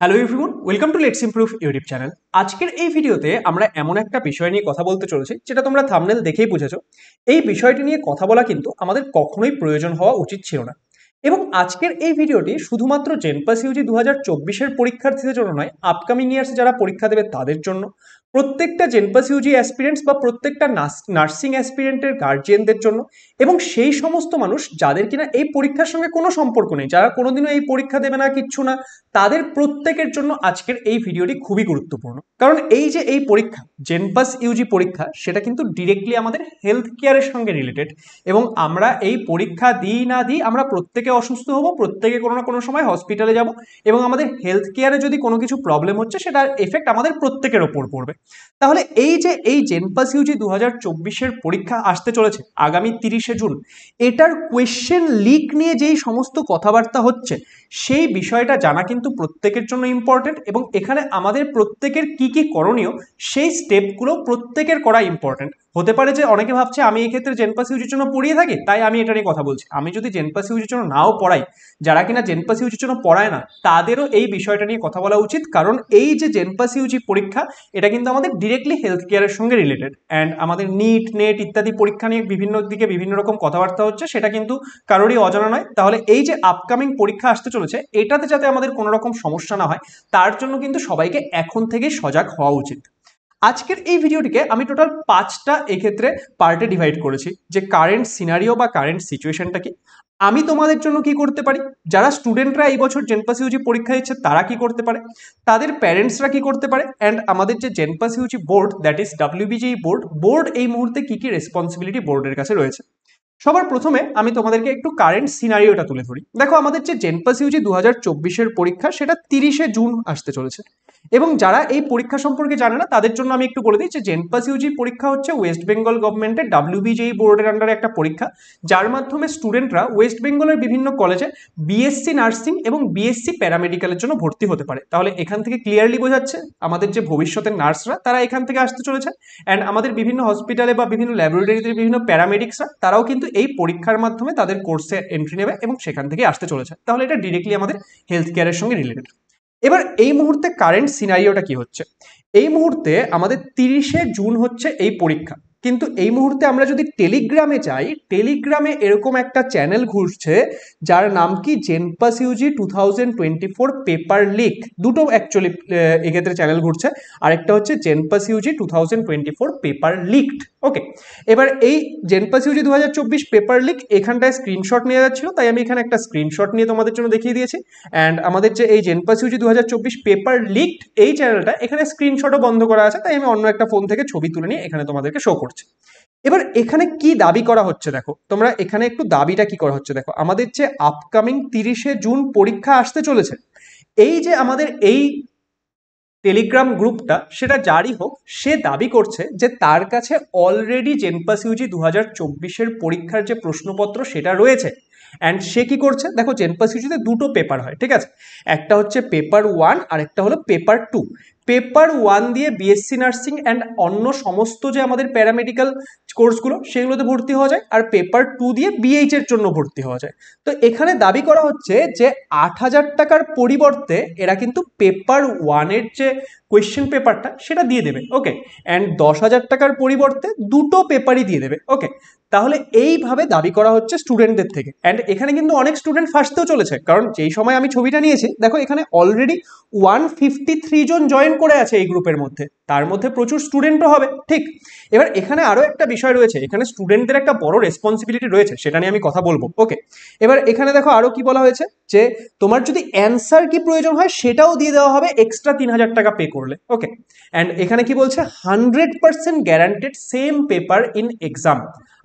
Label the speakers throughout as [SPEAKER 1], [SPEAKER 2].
[SPEAKER 1] hello everyone welcome to let's improve YouTube channel আজকের এই ভিডিওতে আমরা এমন একটা বিষয় নিয়ে কথা বলতে চলেছি যেটা তোমরা থামনেল দেখেই বুঝেছো এই বিষয়টি নিয়ে কথা বলা কিন্তু আমাদের কখনোই প্রয়োজন হওয়া উচিত ছিল না এবং আজকের এই ভিডিওটি শুধুমাত্র জেনপাস ইউজি দু হাজার চব্বিশের পরীক্ষার্থীদের জন্য নয় আপকামিং ইয়ার্সে যারা পরীক্ষা দেবে তাদের জন্য প্রত্যেকটা জেনপাস ইউজি অ্যাসপিরিয়েন্টস বা প্রত্যেকটা নার্সিং অ্যাসপিরিয়েন্টের গার্জিয়ানদের জন্য এবং সেই সমস্ত মানুষ যাদের কিনা এই পরীক্ষার সঙ্গে কোনো সম্পর্ক নেই যারা কোনোদিনও এই পরীক্ষা দেবে না কিচ্ছু না তাদের প্রত্যেকের জন্য আজকের এই ভিডিওটি খুবই গুরুত্বপূর্ণ কারণ এই যে এই পরীক্ষা জেনপাস ইউজি পরীক্ষা সেটা কিন্তু ডিরেক্টলি আমাদের হেলথ কেয়ারের সঙ্গে রিলেটেড এবং আমরা এই পরীক্ষা দিই না দিই আমরা প্রত্যেকে অসুস্থ হব প্রত্যেকে কোনো না কোনো সময় হসপিটালে যাব এবং আমাদের হেলথ কেয়ারে যদি কোনো কিছু প্রবলেম হচ্ছে সেটার এফেক্ট আমাদের প্রত্যেকের ওপর পড়বে তাহলে এই যে এই জেনপাস ইউজি দু হাজার পরীক্ষা আসতে চলেছে আগামী তিরিশ একত্রিশে জুন এটার কোয়েশ্চেন লিক নিয়ে যেই সমস্ত কথাবার্তা হচ্ছে সেই বিষয়টা জানা কিন্তু প্রত্যেকের জন্য ইম্পর্টেন্ট এবং এখানে আমাদের প্রত্যেকের কি কি করণীয় সেই স্টেপগুলো প্রত্যেকের করা ইম্পর্টেন্ট হতে পারে যে অনেকে ভাবছে আমি এই ক্ষেত্রে জেনপাস ইউজের জন্য পড়িয়ে থাকি তাই আমি এটা নিয়ে কথা বলছি আমি যদি জেনপাস ইউজের জন্য নাও পড়াই যারা কিনা জেনপাস ইউজের জন্য পড়ায় না তাদেরও এই বিষয়টা নিয়ে কথা বলা উচিত কারণ এই যে জেনপাস ইউজি পরীক্ষা এটা কিন্তু আমাদের ডিরেক্টলি হেলথ কেয়ারের সঙ্গে রিলেটেড অ্যান্ড আমাদের নিট নেট ইত্যাদি পরীক্ষা নিয়ে বিভিন্ন দিকে বিভিন্ন রকম কথাবার্তা হচ্ছে সেটা কিন্তু কারোরই অজানা নয় তাহলে এই যে আপকামিং পরীক্ষা আসতে চলেছে এটাতে যাতে আমাদের কোনো রকম সমস্যা না হয় তার জন্য কিন্তু সবাইকে এখন থেকে সজাগ হওয়া উচিত আজকের এই ভিডিওটিকে আমি টোটাল পাঁচটা এক্ষেত্রে পার্টে ডিভাইড করেছি যে কারেন্ট সিনারিও বা কারেন্ট সিচুয়েশনটা কি আমি তোমাদের জন্য কি করতে পারি যারা স্টুডেন্টরা এই বছর জেনপাস ইউজি পরীক্ষা দিচ্ছে তারা কি করতে পারে তাদের প্যারেন্টসরা কি করতে পারে অ্যান্ড আমাদের যে JENPAS UG board that is WBG board board এই মুহূর্তে কি কি রেসপন্সিবিলিটি বোর্ডের কাছে রয়েছে সবার প্রথমে আমি তোমাদেরকে একটু কারেন্ট সিনারিওটা তুলে ধরি দেখো আমাদের যে জেনপাস ইউজি দু হাজার পরীক্ষা সেটা তিরিশে জুন আসতে চলেছে এবং যারা এই পরীক্ষা সম্পর্কে জানে না তাদের জন্য আমি একটু বলে দিই যে জেনপাস ইউজি পরীক্ষা হচ্ছে ওয়েস্ট বেঙ্গল গভর্নমেন্টের ডাব্লিউবিজেই বোর্ডের আন্ডারে একটা পরীক্ষা যার মাধ্যমে স্টুডেন্টরা ওয়েস্ট বেঙ্গলের বিভিন্ন কলেজে বিএসসি নার্সিং এবং বিএসসি প্যারামেডিক্যালের জন্য ভর্তি হতে পারে তাহলে এখান থেকে ক্লিয়ারলি বোঝাচ্ছে আমাদের যে ভবিষ্যতের নার্সরা তারা এখান থেকে আসতে চলেছে অ্যান্ড আমাদের বিভিন্ন হসপিটালে বা বিভিন্ন ল্যাবরেটরিতে বিভিন্ন প্যারামেডিক্সরা তারাও কিন্তু এই পরীক্ষার মাধ্যমে তাদের কোর্সে এন্ট্রি নেবে এবং সেখান থেকে আসতে চলেছে তাহলে এটা ডিরেক্টলি আমাদের হেলথ কেয়ারের সঙ্গে রিলেটেড এবার এই মুহূর্তে কারেন্ট সিনারিওটা কি হচ্ছে এই মুহূর্তে আমাদের তিরিশে জুন হচ্ছে এই পরীক্ষা কিন্তু এই মুহূর্তে আমরা যদি টেলিগ্রামে যাই টেলিগ্রামে এরকম একটা চ্যানেল ঘুরছে যার নাম কি JENPAS UG two thousand twenty four paper leak দুটো অ্যাকচুয়ালি এক্ষেত্রে চ্যানেল ঘুরছে আরেকটা হচ্ছে JENPAS UG two thousand twenty four paper leaked okay এবার এই জেনপাস ইউজি দু চব্বিশ পেপার লিক এখানটায় স্ক্রিনশট নিয়ে যাচ্ছিল তাই আমি এখানে একটা স্ক্রিনশট নিয়ে তোমাদের জন্য দেখিয়ে দিয়েছি অ্যান্ড আমাদের যে এই জেনপাস ইউজি দু হাজার চব্বিশ পেপার লিকড এই চ্যানেলটা এখানে স্ক্রিনশটও বন্ধ করা আছে তাই আমি অন্য একটা ফোন থেকে ছবি তুলে নিয়ে এখানে তোমাদেরকে শো করছি হচ্ছে এবার এখানে কি দাবি করা হচ্ছে দেখো তোমরা এখানে একটু দাবিটা কি করা হচ্ছে দেখো আমাদের যে আপকামিং তিরিশে জুন পরীক্ষা আসতে চলেছে এই যে আমাদের এই টেলিগ্রাম গ্রুপটা সেটা জারি হোক সে দাবি করছে যে তার কাছে অলরেডি জেনপাস ইউজি দু হাজার চব্বিশের পরীক্ষার যে প্রশ্নপত্র সেটা রয়েছে অ্যান্ড সে কী করছে দেখো জেনপাস কিছুতে দুটো পেপার হয় ঠিক আছে একটা হচ্ছে পেপার ওয়ান আর একটা হলো পেপার টু পেপার ওয়ান দিয়ে বিএসসি নার্সিং অ্যান্ড অন্য সমস্ত যে আমাদের প্যারামেডিক্যাল কোর্সগুলো সেগুলোতে ভর্তি হওয়া যায় আর পেপার টু দিয়ে বিএইচ এর জন্য ভর্তি হওয়া যায় তো এখানে দাবি করা হচ্ছে যে আট হাজার টাকার পরিবর্তে এরা কিন্তু পেপার ওয়ানের যে কোয়েশ্চেন পেপারটা সেটা দিয়ে দেবে ওকে অ্যান্ড দশ হাজার টাকার পরিবর্তে দুটো পেপারই দিয়ে দেবে ওকে তাহলে এইভাবে দাবি করা হচ্ছে স্টুডেন্টদের থেকে অ্যান্ড এখানে কিন্তু অনেক স্টুডেন্ট ফার্স্টেও চলেছে কারণ যেই সময় আমি ছবিটা নিয়েছি দেখো এখানে অলরেডি ওয়ান ফিফটি থ্রি জন জয়েন করে আছে এই গ্রুপের মধ্যে তার মধ্যে প্রচুর স্টুডেন্টও হবে ঠিক এবার এখানে আরও একটা বিষয় রয়েছে এখানে স্টুডেন্টদের একটা বড় রেসপন্সিবিলিটি রয়েছে সেটা নিয়ে আমি কথা বলবো ওকে এবার এখানে দেখো আরও কি বলা হয়েছে যে তোমার যদি অ্যান্সার কি প্রয়োজন হয় সেটাও দিয়ে দেওয়া হবে এক্সট্রা তিন হাজার টাকা পে করলে ওকে অ্যান্ড এখানে কি বলছে hundred percent guaranteed same paper in exam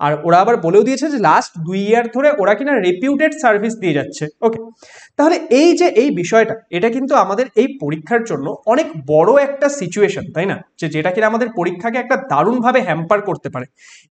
[SPEAKER 1] আর ওরা আবার বলেও দিয়েছে যে লাস্ট দুই ইয়ার ধরে ওরা কিনা রেপিউটেড সার্ভিস দিয়ে যাচ্ছে ওকে তাহলে এই যে এই বিষয়টা এটা কিন্তু আমাদের এই পরীক্ষার জন্য অনেক বড় একটা সিচুয়েশন তাই না যে যেটা কিনা আমাদের পরীক্ষাকে একটা দারুণভাবে হ্যাম্পার করতে পারে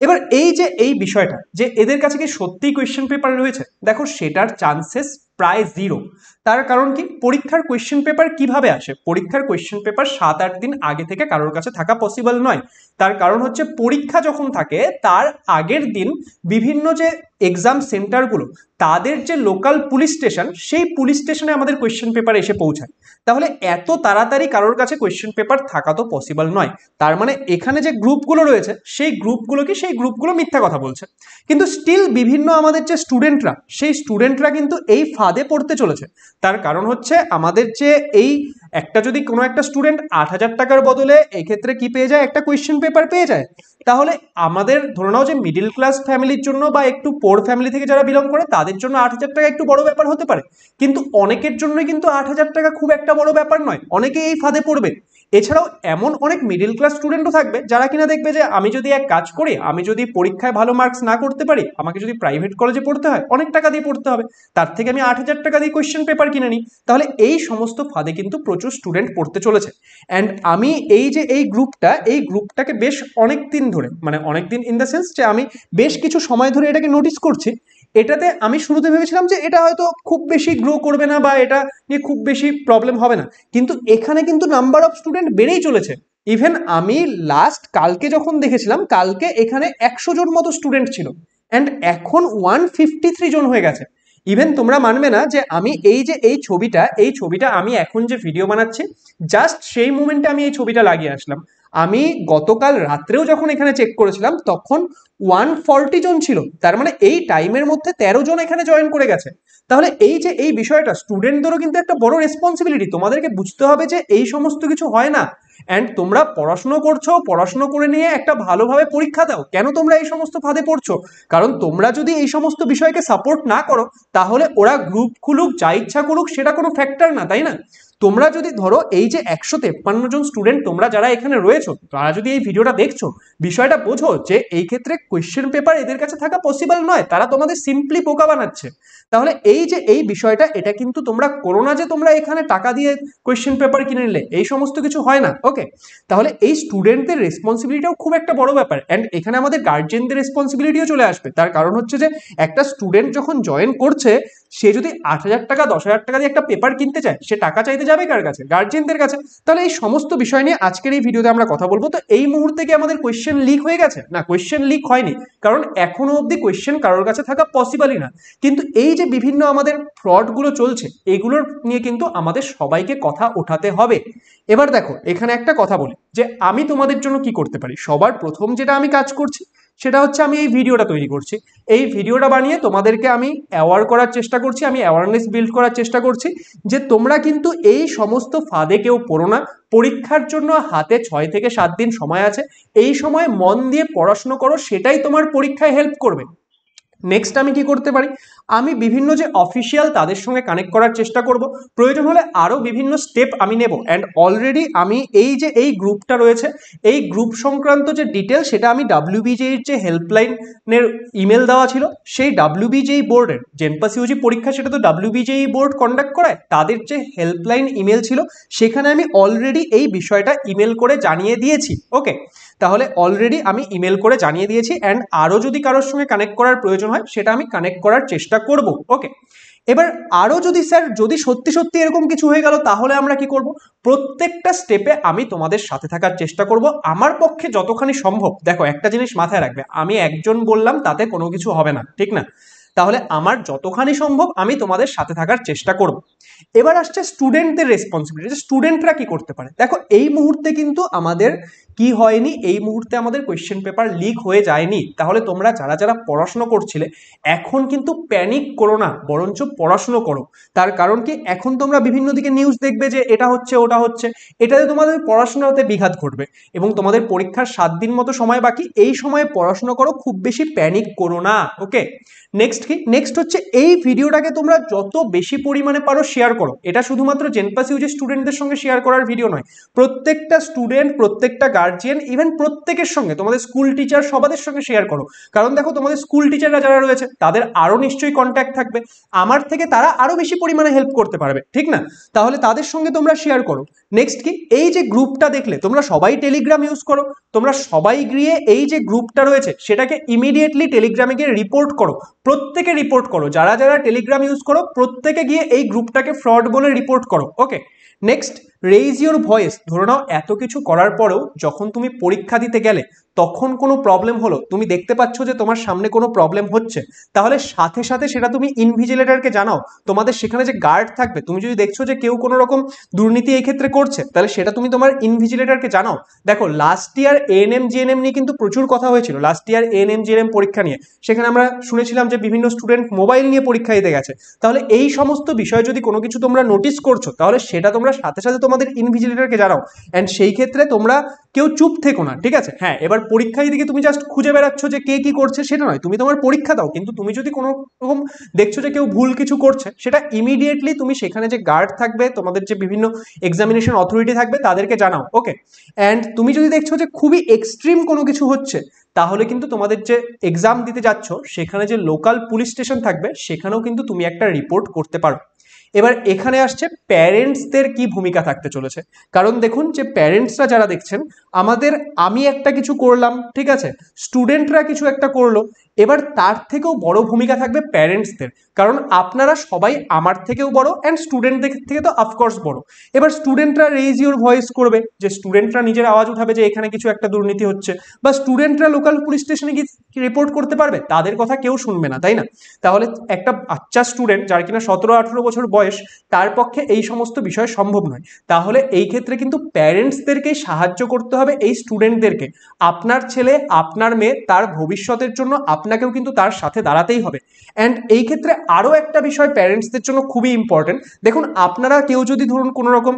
[SPEAKER 1] এবার এই যে এই বিষয়টা যে এদের কাছে কি সত্যি কোয়েশ্চেন পেপার রয়েছে দেখো সেটার চান্সেস প্রায় জিরো তার কারণ কি পরীক্ষার কোয়েশ্চেন পেপার কিভাবে আসে পরীক্ষার কোয়েশ্চেন পেপার সাত আট দিন আগে থেকে কারোর কাছে থাকা পসিবল নয় তার কারণ হচ্ছে পরীক্ষা যখন থাকে তার আগের দিন বিভিন্ন যে এক্সাম সেন্টারগুলো তাদের যে লোকাল পুলিশ স্টেশন সেই পুলিশ স্টেশনে আমাদের কোয়েশ্চেন পেপার এসে পৌঁছায় তাহলে এত তাড়াতাড়ি কারোর কাছে কোয়েশ্চেন পেপার থাকা তো পসিবল নয় তার মানে এখানে যে গ্রুপগুলো রয়েছে সেই গ্রুপগুলোকে সেই গ্রুপগুলো মিথ্যা কথা বলছে কিন্তু স্টিল বিভিন্ন আমাদের যে স্টুডেন্টরা সেই স্টুডেন্টরা কিন্তু এই ফাঁদে পড়তে চলেছে তার কারণ হচ্ছে আমাদের যে এই একটা যদি কোনো একটা স্টুডেন্ট আট হাজার টাকার বদলে এক্ষেত্রে কি পেয়ে যায় একটা কোয়েশ্চেন পেপার পেয়ে যায় তাহলে আমাদের ধরে নাও যে মিডিল ক্লাস ফ্যামিলির জন্য বা একটু পোর ফ্যামিলি থেকে যারা বিলং করে তাদের জন্য আট হাজার টাকা একটু বড় ব্যাপার হতে পারে কিন্তু অনেকের জন্যই কিন্তু আট হাজার টাকা খুব একটা বড় ব্যাপার নয় অনেকে এই ফাঁদে পড়বে এছাড়াও এমন অনেক মিডিল ক্লাস স্টুডেন্টও থাকবে যারা কিনা দেখবে যে আমি যদি এক কাজ করি আমি যদি পরীক্ষায় ভালো মার্কস না করতে পারি আমাকে যদি প্রাইভেট কলেজে পড়তে হয় অনেক টাকা দিয়ে পড়তে হবে তার থেকে আমি আট হাজার টাকা দিয়ে কোয়েশ্চেন পেপার কিনে নিই তাহলে এই সমস্ত ফাঁদে কিন্তু প্রচুর স্টুডেন্ট পড়তে চলেছে অ্যান্ড আমি এই যে এই গ্রুপটা এই গ্রুপটাকে বেশ অনেক দিন ধরে মানে অনেক দিন ইন দ্য সেন্স যে আমি বেশ কিছু সময় ধরে এটাকে নোটিস করছি এটাতে আমি শুরুতে ভেবেছিলাম যে এটা হয়তো খুব বেশি গ্রো করবে না বা এটা নিয়ে খুব বেশি প্রবলেম হবে না কিন্তু এখানে কিন্তু নাম্বার অফ স্টুডেন্ট বেড়েই চলেছে ইভেন আমি লাস্ট কালকে যখন দেখেছিলাম কালকে এখানে একশো জন মতো স্টুডেন্ট ছিল অ্যান্ড এখন ওয়ান ফিফটি থ্রি জন হয়ে গেছে ইভেন তোমরা মানবে না যে আমি এই যে এই ছবিটা এই ছবিটা আমি এখন যে ভিডিও বানাচ্ছি জাস্ট সেই মুমেন্টে আমি এই ছবিটা লাগিয়ে আসলাম আমি গতকাল রাত্রেও যখন এখানে চেক করেছিলাম তখন ওয়ান ফর্টি জন ছিল তার মানে এই টাইমের মধ্যে তেরো জন এখানে জয়েন করে গেছে তাহলে এই যে এই বিষয়টা স্টুডেন্টদেরও কিন্তু একটা বড় রেসপন্সিবিলিটি তোমাদেরকে বুঝতে হবে যে এই সমস্ত কিছু হয় না অ্যান্ড তোমরা পড়াশুনো করছো পড়াশুনো করে নিয়ে একটা ভালোভাবে পরীক্ষা দাও কেন তোমরা এই সমস্ত ফাঁদে পড়ছো কারণ তোমরা যদি এই সমস্ত বিষয়কে সাপোর্ট না করো তাহলে ওরা গ্রুপ খুলুক যা ইচ্ছা করুক সেটা কোনো ফ্যাক্টর না তাই না তোমরা যদি ধরো এই যে একশো তেপ্পান্ন জন স্টুডেন্ট তোমরা যারা এখানে রয়েছো তারা যদি এই ভিডিওটা দেখছো বিষয়টা বোঝো যে এই ক্ষেত্রে কোয়েশ্চেন পেপার এদের কাছে থাকা পসিবল নয় তারা তোমাদের সিম্পলি বোকা বানাচ্ছে তাহলে এই যে এই বিষয়টা এটা কিন্তু তোমরা করো না যে তোমরা এখানে টাকা দিয়ে কোয়েশ্চেন পেপার কিনে নিলে এই সমস্ত কিছু হয় না ওকে তাহলে এই স্টুডেন্টদের রেসপন্সিবিলিটিও খুব একটা বড় ব্যাপার অ্যান্ড এখানে আমাদের গার্জেনদের রেসপন্সিবিলিটিও চলে আসবে তার কারণ হচ্ছে যে একটা স্টুডেন্ট যখন জয়েন করছে সে যদি আট হাজার টাকা দশ হাজার টাকা দিয়ে একটা পেপার কিনতে চায় সে টাকা চাইতে যাবে কার কাছে গার্জেনদের কাছে তাহলে এই সমস্ত বিষয় নিয়ে আজকের এই ভিডিওতে আমরা কথা বলবো তো এই মুহূর্তে কি আমাদের কোয়েশ্চেন লিক হয়ে গেছে না কোয়েশ্চেন লিক হয়নি কারণ এখনো অবধি কোয়েশ্চেন কারোর কাছে থাকা পসিবলই না কিন্তু এই যে বিভিন্ন আমাদের ফ্রডগুলো চলছে এগুলোর নিয়ে কিন্তু আমাদের সবাইকে কথা ওঠাতে হবে এবার দেখো এখানে একটা কথা বলি যে আমি তোমাদের জন্য কি করতে পারি সবার প্রথম যেটা আমি কাজ করছি সেটা হচ্ছে আমি এই ভিডিওটা তৈরি করছি এই ভিডিওটা বানিয়ে তোমাদেরকে আমি অ্যাওয়ার করার চেষ্টা করছি আমি অ্যাওয়ারনেস বিল্ড করার চেষ্টা করছি যে তোমরা কিন্তু এই সমস্ত ফাঁদে কেউ পড়ো না পরীক্ষার জন্য হাতে ছয় থেকে সাত দিন সময় আছে এই সময় মন দিয়ে পড়াশুনো করো সেটাই তোমার পরীক্ষায় হেল্প করবে নেক্সট আমি কি করতে পারি আমি বিভিন্ন যে অফিসিয়াল তাদের সঙ্গে কানেক্ট করার চেষ্টা করব প্রয়োজন হলে আরও বিভিন্ন স্টেপ আমি নেব অ্যান্ড অলরেডি আমি এই যে এই গ্রুপটা রয়েছে এই গ্রুপ সংক্রান্ত যে ডিটেল সেটা আমি ডাব্লিউবিজের যে হেল্পলাইনের ইমেল দেওয়া ছিল সেই ডাব্লিউবিজেই বোর্ডের জেনপাস ইউজি পরীক্ষা সেটা তো ডাব্লিউবিজেই বোর্ড কন্ডাক্ট করায় তাদের যে হেল্পলাইন ইমেল ছিল সেখানে আমি অলরেডি এই বিষয়টা ইমেল করে জানিয়ে দিয়েছি ওকে তাহলে অলরেডি আমি ইমেল করে জানিয়ে দিয়েছি অ্যান্ড আরও যদি কারোর সঙ্গে কানেক্ট করার প্রয়োজন হয় সেটা আমি কানেক্ট করার চেষ্টা করব ওকে এবার আরও যদি স্যার যদি সত্যি সত্যি এরকম কিছু হয়ে গেল তাহলে আমরা কি করব প্রত্যেকটা স্টেপে আমি তোমাদের সাথে থাকার চেষ্টা করব আমার পক্ষে যতখানি সম্ভব দেখো একটা জিনিস মাথায় রাখবে আমি একজন বললাম তাতে কোনো কিছু হবে না ঠিক না তাহলে আমার যতখানি সম্ভব আমি তোমাদের সাথে থাকার চেষ্টা করব এবার আসছে স্টুডেন্টদের রেসপন্সিবিলিটি স্টুডেন্টরা কি করতে পারে দেখো এই মুহূর্তে কিন্তু আমাদের কি হয়নি এই মুহূর্তে আমাদের কোয়েশ্চেন পেপার লিক হয়ে যায়নি তাহলে তোমরা যারা যারা পড়াশুনো করছিলে এখন কিন্তু প্যানিক করো না বরঞ্চ পড়াশুনো করো তার কারণ কি এখন তোমরা বিভিন্ন দিকে নিউজ দেখবে যে এটা হচ্ছে ওটা হচ্ছে এটাতে তোমাদের পড়াশোনাতে বিঘাত ঘটবে এবং তোমাদের পরীক্ষার সাত দিন মতো সময় বাকি এই সময়ে পড়াশুনো করো খুব বেশি প্যানিক করো না ওকে নেক্সট কি নেক্সট হচ্ছে এই ভিডিওটাকে তোমরা যত বেশি পরিমাণে পারো শেয়ার করো এটা শুধুমাত্র জেনপাস ইউজে স্টুডেন্টদের সঙ্গে শেয়ার করার ভিডিও নয় প্রত্যেকটা স্টুডেন্ট প্রত্যেকটা গার্জেন গার্জিয়ান ইভেন প্রত্যেকের সঙ্গে তোমাদের স্কুল টিচার সবাদের সঙ্গে শেয়ার করো কারণ দেখো তোমাদের স্কুল টিচাররা যারা রয়েছে তাদের আরও নিশ্চয়ই কন্ট্যাক্ট থাকবে আমার থেকে তারা আরও বেশি পরিমাণে হেল্প করতে পারবে ঠিক না তাহলে তাদের সঙ্গে তোমরা শেয়ার করো নেক্সট কি এই যে গ্রুপটা দেখলে তোমরা সবাই টেলিগ্রাম ইউজ করো তোমরা সবাই গিয়ে এই যে গ্রুপটা রয়েছে সেটাকে ইমিডিয়েটলি টেলিগ্রামে গিয়ে রিপোর্ট করো প্রত্যেকে রিপোর্ট করো যারা যারা টেলিগ্রাম ইউজ করো প্রত্যেকে গিয়ে এই গ্রুপটাকে ফ্রড বলে রিপোর্ট করো okay next raise your voice ধরে নাও এত কিছু করার পরেও যখন তুমি পরীক্ষা দিতে গেলে তখন কোনো প্রবলেম হলো তুমি দেখতে পাচ্ছ যে তোমার সামনে কোনো প্রবলেম হচ্ছে তাহলে সাথে সাথে সেটা তুমি ইনভিজিলেটারকে জানাও তোমাদের সেখানে যে গার্ড থাকবে তুমি যদি দেখছো যে কেউ কোনো রকম দুর্নীতি এই ক্ষেত্রে করছে তাহলে সেটা তুমি তোমার ইনভিজিলেটারকে জানাও দেখো লাস্ট ইয়ার এএনএম জিএনএম নিয়ে কিন্তু প্রচুর কথা হয়েছিল লাস্ট ইয়ার এএনএম জিএনএম পরীক্ষা নিয়ে সেখানে আমরা শুনেছিলাম যে বিভিন্ন স্টুডেন্ট মোবাইল নিয়ে পরীক্ষা দিতে গেছে তাহলে এই সমস্ত বিষয় যদি কোনো কিছু তোমরা নোটিস করছো তাহলে সেটা তোমরা সাথে সাথে তোমাদের ইনভিজিলেটরকে জানাও অ্যান্ড সেই ক্ষেত্রে তোমরা কেউ চুপ থেকো না ঠিক আছে হ্যাঁ এবার পরীক্ষায় দিকে তুমি জাস্ট খুঁজে বেড়াচ্ছ যে কে কি করছে সেটা নয় তুমি তোমার পরীক্ষা দাও কিন্তু তুমি যদি কোনো রকম দেখছো যে কেউ ভুল কিছু করছে সেটা ইমিডিয়েটলি তুমি সেখানে যে গার্ড থাকবে তোমাদের যে বিভিন্ন এক্সামিনেশন অথরিটি থাকবে তাদেরকে জানাও ওকে অ্যান্ড তুমি যদি দেখছো যে খুবই এক্সট্রিম কোনো কিছু হচ্ছে তাহলে কিন্তু তোমাদের যে এক্সাম দিতে যাচ্ছ সেখানে যে লোকাল পুলিশ স্টেশন থাকবে সেখানেও কিন্তু তুমি একটা রিপোর্ট করতে পারো এবার এখানে আসছে প্যারেন্টসদের কি ভূমিকা থাকতে চলেছে কারণ দেখুন যে প্যারেন্টসরা যারা দেখছেন আমাদের আমি একটা কিছু করলাম ঠিক আছে স্টুডেন্টরা কিছু একটা করলো এবার তার থেকেও বড় ভূমিকা থাকবে প্যারেন্টসদের কারণ আপনারা সবাই আমার থেকেও বড় অ্যান্ড স্টুডেন্টদের থেকে তো অফকোর্স বড় এবার স্টুডেন্টরা রেজ ইউর ভয়েস করবে যে স্টুডেন্টরা নিজের আওয়াজ উঠাবে যে এখানে কিছু একটা দুর্নীতি হচ্ছে বা স্টুডেন্টরা লোকাল পুলিশ স্টেশনে গিয়ে রিপোর্ট করতে পারবে তাদের কথা কেউ শুনবে না তাই না তাহলে একটা বাচ্চা স্টুডেন্ট যার কিনা সতেরো আঠেরো বছর বয়স তার পক্ষে এই সমস্ত বিষয় সম্ভব নয় তাহলে এই ক্ষেত্রে কিন্তু প্যারেন্টসদেরকেই সাহায্য করতে হবে এই স্টুডেন্টদেরকে আপনার ছেলে আপনার মেয়ে তার ভবিষ্যতের জন্য আপনার আপনাকেও কিন্তু তার সাথে দাঁড়াতেই হবে অ্যান্ড এই ক্ষেত্রে আরও একটা বিষয় প্যারেন্টসদের জন্য খুবই ইম্পর্টেন্ট দেখুন আপনারা কেউ যদি ধরুন কোনো রকম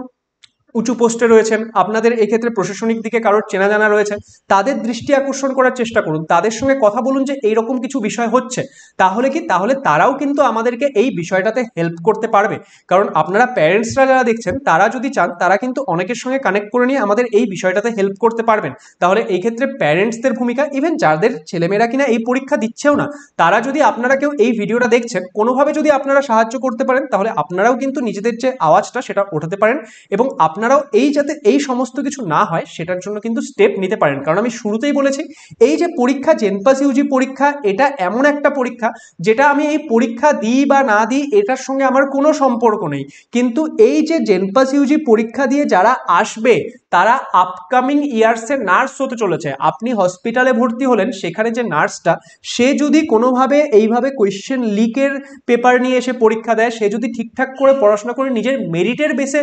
[SPEAKER 1] উঁচু পোস্টে রয়েছেন আপনাদের এক্ষেত্রে প্রশাসনিক দিকে কারোর চেনা জানা রয়েছে তাদের দৃষ্টি আকর্ষণ করার চেষ্টা করুন তাদের সঙ্গে কথা বলুন যে এইরকম কিছু বিষয় হচ্ছে তাহলে কি তাহলে তারাও কিন্তু আমাদেরকে এই বিষয়টাতে হেল্প করতে পারবে কারণ আপনারা প্যারেন্টসরা যারা দেখছেন তারা যদি চান তারা কিন্তু অনেকের সঙ্গে কানেক্ট করে নিয়ে আমাদের এই বিষয়টাতে হেল্প করতে পারবেন তাহলে এই ক্ষেত্রে প্যারেন্টসদের ভূমিকা ইভেন যাদের ছেলেমেয়েরা কিনা এই পরীক্ষা দিচ্ছেও না তারা যদি আপনারা কেউ এই ভিডিওটা দেখছেন কোনোভাবে যদি আপনারা সাহায্য করতে পারেন তাহলে আপনারাও কিন্তু নিজেদের যে আওয়াজটা সেটা ওঠাতে পারেন এবং আপনার আপনারাও এই যাতে এই সমস্ত কিছু না হয় সেটার জন্য কিন্তু স্টেপ নিতে পারেন কারণ আমি শুরুতেই বলেছি এই যে পরীক্ষা জেনপাস ইউজি পরীক্ষা এটা এমন একটা পরীক্ষা যেটা আমি এই পরীক্ষা দিই বা না দিই এটার সঙ্গে আমার কোনো সম্পর্ক নেই কিন্তু এই যে জেনপাস ইউজি পরীক্ষা দিয়ে যারা আসবে তারা আপকামিং ইয়ার্সে নার্স হতে চলেছে আপনি হসপিটালে ভর্তি হলেন সেখানে যে নার্সটা সে যদি কোনোভাবে এইভাবে কোয়েশ্চেন লিকের পেপার নিয়ে এসে পরীক্ষা দেয় সে যদি ঠিকঠাক করে পড়াশোনা করে নিজের মেরিটের বেসে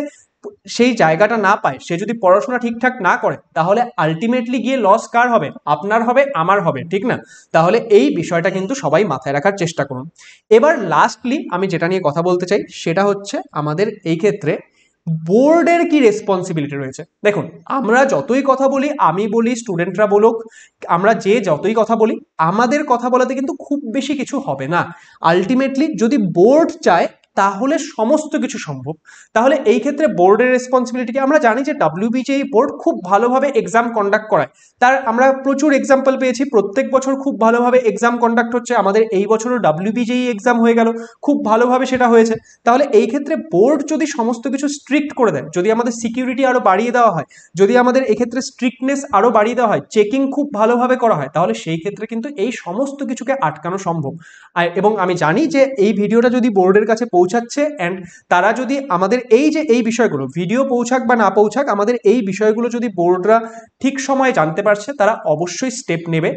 [SPEAKER 1] সেই জায়গাটা না পায় সে যদি পড়াশোনা ঠিকঠাক না করে তাহলে আলটিমেটলি গিয়ে লস কার হবে আপনার হবে আমার হবে ঠিক না তাহলে এই বিষয়টা কিন্তু সবাই মাথায় রাখার চেষ্টা করুন এবার লাস্টলি আমি যেটা নিয়ে কথা বলতে চাই সেটা হচ্ছে আমাদের এই ক্ষেত্রে বোর্ডের কি রেসপন্সিবিলিটি রয়েছে দেখুন আমরা যতই কথা বলি আমি বলি স্টুডেন্টরা বলুক আমরা যে যতই কথা বলি আমাদের কথা বলাতে কিন্তু খুব বেশি কিছু হবে না আলটিমেটলি যদি বোর্ড চায় তাহলে সমস্ত কিছু সম্ভব তাহলে এই ক্ষেত্রে বোর্ডের রেসপন্সিবিলিটি আমরা জানি যে ডাব্লিউবিজেই বোর্ড খুব ভালোভাবে এক্সাম কন্ডাক্ট করায় তার আমরা প্রচুর এক্সাম্পল পেয়েছি প্রত্যেক বছর খুব ভালোভাবে এক্সাম কন্ডাক্ট হচ্ছে আমাদের এই বছরও ডাব্লিউবিজেই এক্সাম হয়ে গেল খুব ভালোভাবে সেটা হয়েছে তাহলে এই ক্ষেত্রে বোর্ড যদি সমস্ত কিছু স্ট্রিক্ট করে দেয় যদি আমাদের সিকিউরিটি আরও বাড়িয়ে দেওয়া হয় যদি আমাদের এক্ষেত্রে স্ট্রিক্টনেস আরও বাড়িয়ে দেওয়া হয় চেকিং খুব ভালোভাবে করা হয় তাহলে সেই ক্ষেত্রে কিন্তু এই সমস্ত কিছুকে আটকানো সম্ভব এবং আমি জানি যে এই ভিডিওটা যদি বোর্ডের কাছে পৌঁছে পৌঁছাচ্ছে অ্যান্ড তারা যদি আমাদের এই যে এই বিষয়গুলো ভিডিও পৌঁছাক বা না পৌঁছাক আমাদের এই বিষয়গুলো যদি বোর্ডরা ঠিক সময়ে জানতে পারছে তারা অবশ্যই স্টেপ নেবে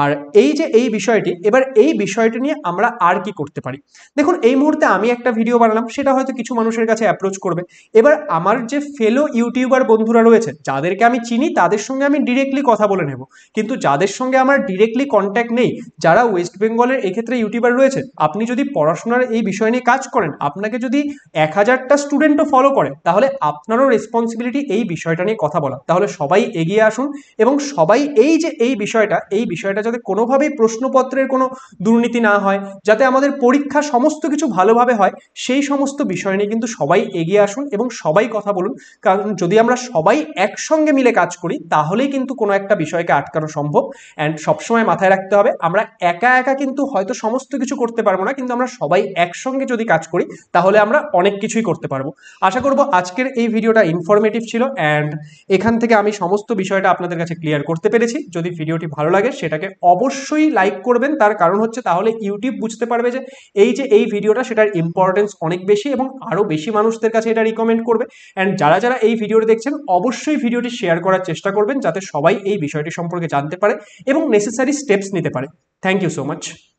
[SPEAKER 1] আর এই যে এই বিষয়টি এবার এই বিষয়টি নিয়ে আমরা আর কি করতে পারি দেখুন এই মুহূর্তে আমি একটা ভিডিও বানালাম সেটা হয়তো কিছু মানুষের কাছে অ্যাপ্রোচ করবে এবার আমার যে ফেলো ইউটিউবার বন্ধুরা রয়েছে যাদেরকে আমি চিনি তাদের সঙ্গে আমি ডিরেক্টলি কথা বলে নেব কিন্তু যাদের সঙ্গে আমার ডিরেক্টলি কন্ট্যাক্ট নেই যারা ওয়েস্ট বেঙ্গলের এক্ষেত্রে ইউটিউবার রয়েছে আপনি যদি পড়াশোনার এই বিষয় নিয়ে কাজ করেন করেন আপনাকে যদি এক হাজারটা স্টুডেন্টও ফলো করে তাহলে আপনারও রেসপন্সিবিলিটি এই বিষয়টা নিয়ে কথা বলা তাহলে সবাই এগিয়ে আসুন এবং সবাই এই যে এই বিষয়টা এই বিষয়টা যাতে কোনোভাবেই প্রশ্নপত্রের কোনো দুর্নীতি না হয় যাতে আমাদের পরীক্ষা সমস্ত কিছু ভালোভাবে হয় সেই সমস্ত বিষয় নিয়ে কিন্তু সবাই এগিয়ে আসুন এবং সবাই কথা বলুন কারণ যদি আমরা সবাই একসঙ্গে মিলে কাজ করি তাহলেই কিন্তু কোনো একটা বিষয়কে আটকানো সম্ভব অ্যান্ড সবসময় মাথায় রাখতে হবে আমরা একা একা কিন্তু হয়তো সমস্ত কিছু করতে পারবো না কিন্তু আমরা সবাই একসঙ্গে যদি কাজ করি করি তাহলে আমরা অনেক কিছুই করতে পারবো আশা করব আজকের এই ভিডিওটা ইনফরমেটিভ ছিল অ্যান্ড এখান থেকে আমি সমস্ত বিষয়টা আপনাদের কাছে ক্লিয়ার করতে পেরেছি যদি ভিডিওটি ভালো লাগে সেটাকে অবশ্যই লাইক করবেন তার কারণ হচ্ছে তাহলে ইউটিউব বুঝতে পারবে যে এই যে এই ভিডিওটা সেটার ইম্পর্টেন্স অনেক বেশি এবং আরও বেশি মানুষদের কাছে এটা রিকমেন্ড করবে অ্যান্ড যারা যারা এই ভিডিওটি দেখছেন অবশ্যই ভিডিওটি শেয়ার করার চেষ্টা করবেন যাতে সবাই এই বিষয়টি সম্পর্কে জানতে পারে এবং নেসেসারি স্টেপস নিতে পারে থ্যাংক ইউ সো মাচ